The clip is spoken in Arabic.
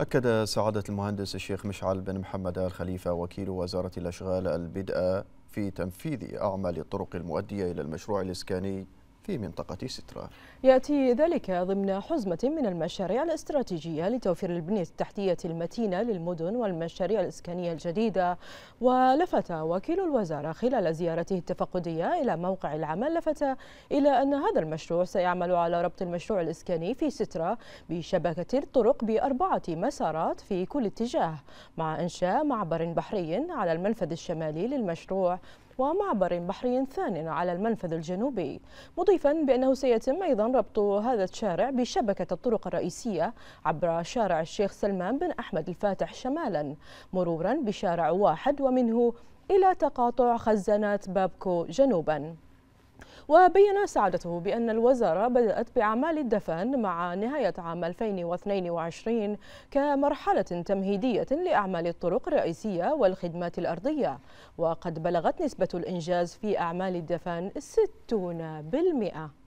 أكد سعادة المهندس الشيخ مشعل بن محمد آل خليفة وكيل وزارة الأشغال البدء في تنفيذ أعمال الطرق المؤدية إلى المشروع الإسكاني في منطقة سترة يأتي ذلك ضمن حزمة من المشاريع الاستراتيجية لتوفير البنية التحتية المتينة للمدن والمشاريع الإسكانية الجديدة ولفت وكيل الوزارة خلال زيارته التفقدية إلى موقع العمل لفت إلى أن هذا المشروع سيعمل على ربط المشروع الإسكاني في سترة بشبكة الطرق بأربعة مسارات في كل اتجاه مع إنشاء معبر بحري على المنفذ الشمالي للمشروع ومعبر بحري ثان على المنفذ الجنوبي مضيفا بأنه سيتم أيضا ربط هذا الشارع بشبكة الطرق الرئيسية عبر شارع الشيخ سلمان بن أحمد الفاتح شمالا مرورا بشارع واحد ومنه إلى تقاطع خزانات بابكو جنوبا وبين سعادته بأن الوزارة بدأت بأعمال الدفن مع نهاية عام 2022 كمرحلة تمهيدية لأعمال الطرق الرئيسية والخدمات الأرضية وقد بلغت نسبة الإنجاز في أعمال الدفن 60%